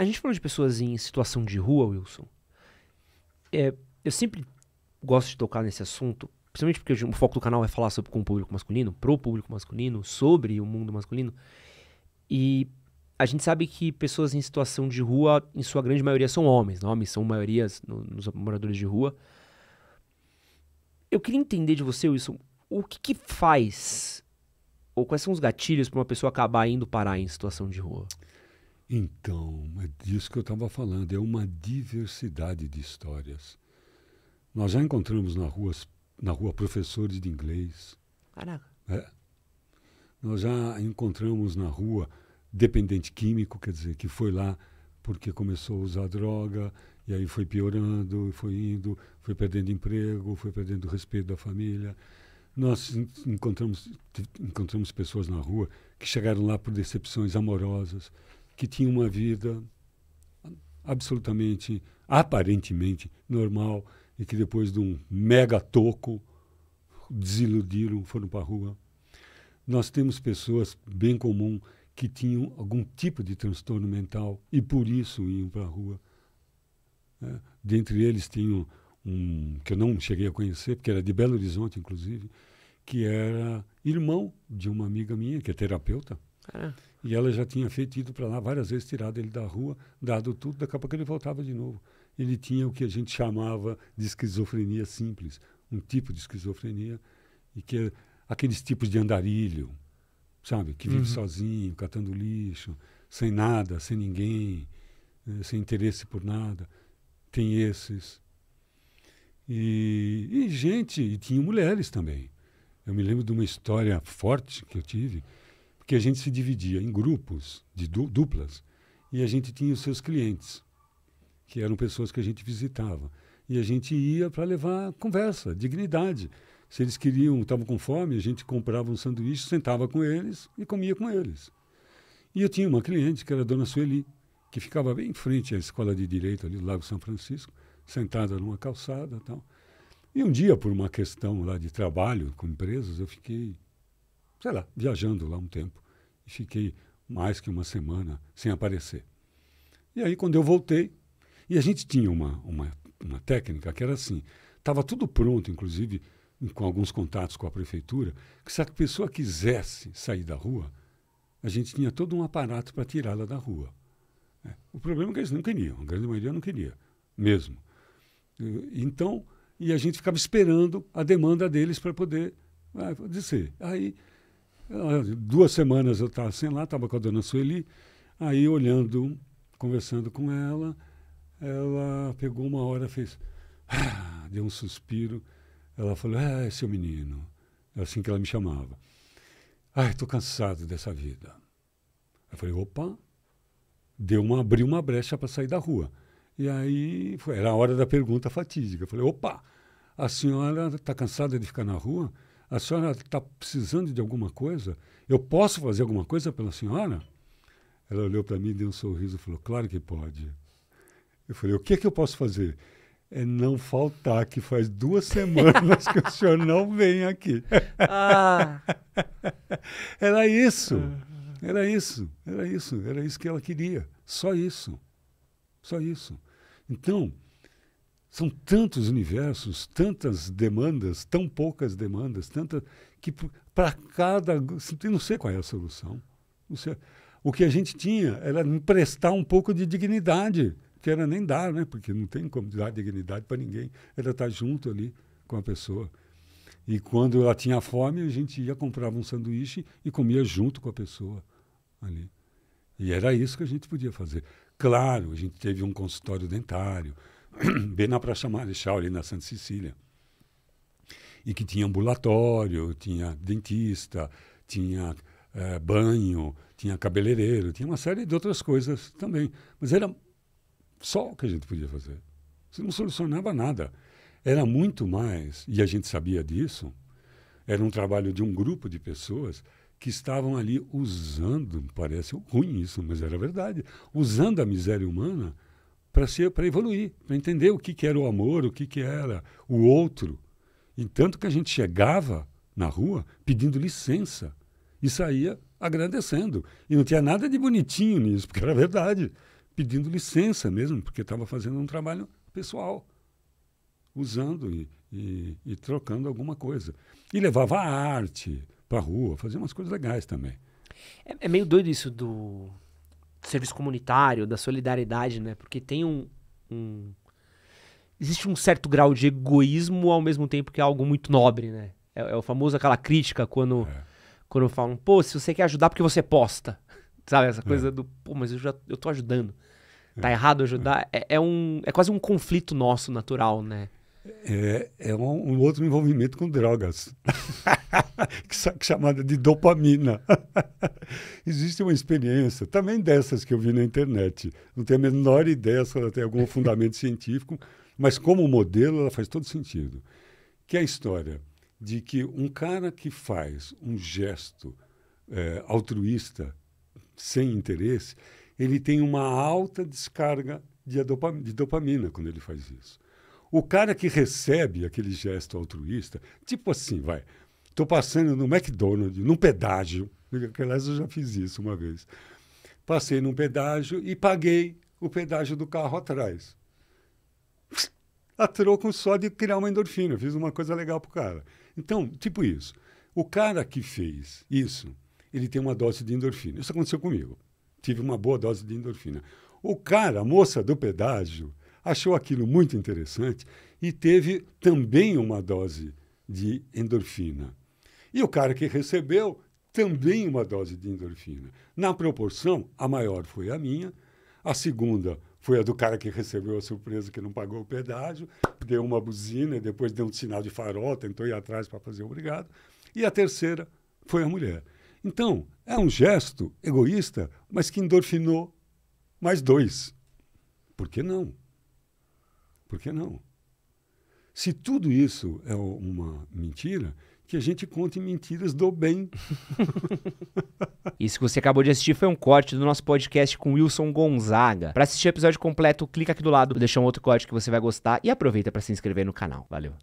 A gente falou de pessoas em situação de rua, Wilson. É, eu sempre gosto de tocar nesse assunto, principalmente porque o foco do canal é falar sobre com o público masculino, pro público masculino, sobre o mundo masculino. E a gente sabe que pessoas em situação de rua, em sua grande maioria, são homens. Né? Homens são maiorias no, nos moradores de rua. Eu queria entender de você, Wilson, o que, que faz, ou quais são os gatilhos para uma pessoa acabar indo parar em situação de rua? Então, é disso que eu estava falando, é uma diversidade de histórias. Nós já encontramos na rua, na rua professores de inglês. Caraca. É. Nós já encontramos na rua dependente químico, quer dizer, que foi lá porque começou a usar droga, e aí foi piorando, foi indo, foi perdendo emprego, foi perdendo o respeito da família. Nós encontramos, encontramos pessoas na rua que chegaram lá por decepções amorosas, que tinha uma vida absolutamente, aparentemente normal e que depois de um mega toco desiludiram, foram para a rua. Nós temos pessoas bem comum que tinham algum tipo de transtorno mental e por isso iam para a rua. É, dentre eles tinham um que eu não cheguei a conhecer, porque era de Belo Horizonte, inclusive, que era irmão de uma amiga minha, que é terapeuta. É. E ela já tinha feito, ido para lá várias vezes, tirado ele da rua, dado tudo, daqui a pouco ele voltava de novo. Ele tinha o que a gente chamava de esquizofrenia simples, um tipo de esquizofrenia, e que é aqueles tipos de andarilho, sabe? Que vive uhum. sozinho, catando lixo, sem nada, sem ninguém, eh, sem interesse por nada. Tem esses. E, e gente, e tinha mulheres também. Eu me lembro de uma história forte que eu tive que a gente se dividia em grupos de duplas e a gente tinha os seus clientes, que eram pessoas que a gente visitava. E a gente ia para levar conversa, dignidade. Se eles queriam, estavam com fome, a gente comprava um sanduíche, sentava com eles e comia com eles. E eu tinha uma cliente, que era a dona Sueli, que ficava bem em frente à escola de direito ali do Lago São Francisco, sentada numa calçada e tal. E um dia, por uma questão lá de trabalho com empresas, eu fiquei, sei lá, viajando lá um tempo fiquei mais que uma semana sem aparecer. E aí, quando eu voltei, e a gente tinha uma, uma, uma técnica que era assim: estava tudo pronto, inclusive com alguns contatos com a prefeitura, que se a pessoa quisesse sair da rua, a gente tinha todo um aparato para tirá-la da rua. É. O problema é que eles não queriam, a grande maioria não queria, mesmo. Então, e a gente ficava esperando a demanda deles para poder ah, dizer. Aí Duas semanas eu estava sem lá, estava com a dona Sueli. Aí, olhando, conversando com ela, ela pegou uma hora, fez. Ah, deu um suspiro. Ela falou: Ah, seu menino. É assim que ela me chamava. Ah, estou cansado dessa vida. Eu falei: opa. Deu uma, abriu uma brecha para sair da rua. E aí foi, era a hora da pergunta fatídica. Eu falei: opa, a senhora está cansada de ficar na rua? A senhora está precisando de alguma coisa? Eu posso fazer alguma coisa pela senhora? Ela olhou para mim, deu um sorriso e falou: Claro que pode. Eu falei: O que, é que eu posso fazer? É não faltar, que faz duas semanas que o senhor não vem aqui. Ah. Era isso. Era isso. Era isso. Era isso que ela queria. Só isso. Só isso. Então, são tantos universos, tantas demandas, tão poucas demandas, tanta que para cada. Eu não sei qual é a solução. Sei, o que a gente tinha era emprestar um pouco de dignidade, que era nem dar, né? porque não tem como dar dignidade para ninguém, era estar tá junto ali com a pessoa. E quando ela tinha fome, a gente ia, comprava um sanduíche e comia junto com a pessoa ali. E era isso que a gente podia fazer. Claro, a gente teve um consultório dentário, bem na Praça Marechal, ali na Santa Cecília. E que tinha ambulatório, tinha dentista, tinha é, banho, tinha cabeleireiro, tinha uma série de outras coisas também. Mas era só o que a gente podia fazer. Você não solucionava nada. Era muito mais, e a gente sabia disso, era um trabalho de um grupo de pessoas que estavam ali usando, parece ruim isso, mas era verdade, usando a miséria humana para evoluir, para entender o que, que era o amor, o que, que era o outro. E tanto que a gente chegava na rua pedindo licença e saía agradecendo. E não tinha nada de bonitinho nisso, porque era verdade. Pedindo licença mesmo, porque estava fazendo um trabalho pessoal, usando e, e, e trocando alguma coisa. E levava a arte para a rua, fazia umas coisas legais também. É, é meio doido isso do serviço comunitário, da solidariedade, né? Porque tem um, um, Existe um certo grau de egoísmo ao mesmo tempo que é algo muito nobre, né? É, é o famoso aquela crítica quando, é. quando falam, pô, se você quer ajudar porque você posta. Sabe, essa coisa é. do, pô, mas eu já eu tô ajudando. Tá é. errado ajudar. É. É, é, um, é quase um conflito nosso natural, né? É, é um, um outro envolvimento com drogas. chamada de dopamina. Existe uma experiência, também dessas que eu vi na internet. Não tenho a menor ideia se ela tem algum fundamento científico, mas como modelo ela faz todo sentido. Que é a história de que um cara que faz um gesto é, altruísta sem interesse, ele tem uma alta descarga de dopamina, de dopamina quando ele faz isso. O cara que recebe aquele gesto altruísta, tipo assim, vai, Estou passando no McDonald's, num pedágio. Aliás, eu já fiz isso uma vez. Passei num pedágio e paguei o pedágio do carro atrás. A troco só de criar uma endorfina. Fiz uma coisa legal pro cara. Então, tipo isso. O cara que fez isso, ele tem uma dose de endorfina. Isso aconteceu comigo. Tive uma boa dose de endorfina. O cara, a moça do pedágio, achou aquilo muito interessante e teve também uma dose de endorfina. E o cara que recebeu também uma dose de endorfina. Na proporção, a maior foi a minha, a segunda foi a do cara que recebeu a surpresa que não pagou o pedágio, deu uma buzina e depois deu um sinal de farol, tentou ir atrás para fazer obrigado. E a terceira foi a mulher. Então, é um gesto egoísta, mas que endorfinou mais dois. Por que não? Por que não? Se tudo isso é uma mentira, que a gente conte mentiras do bem. Isso que você acabou de assistir foi um corte do nosso podcast com Wilson Gonzaga. Para assistir o episódio completo, clica aqui do lado, deixa um outro corte que você vai gostar e aproveita para se inscrever no canal. Valeu.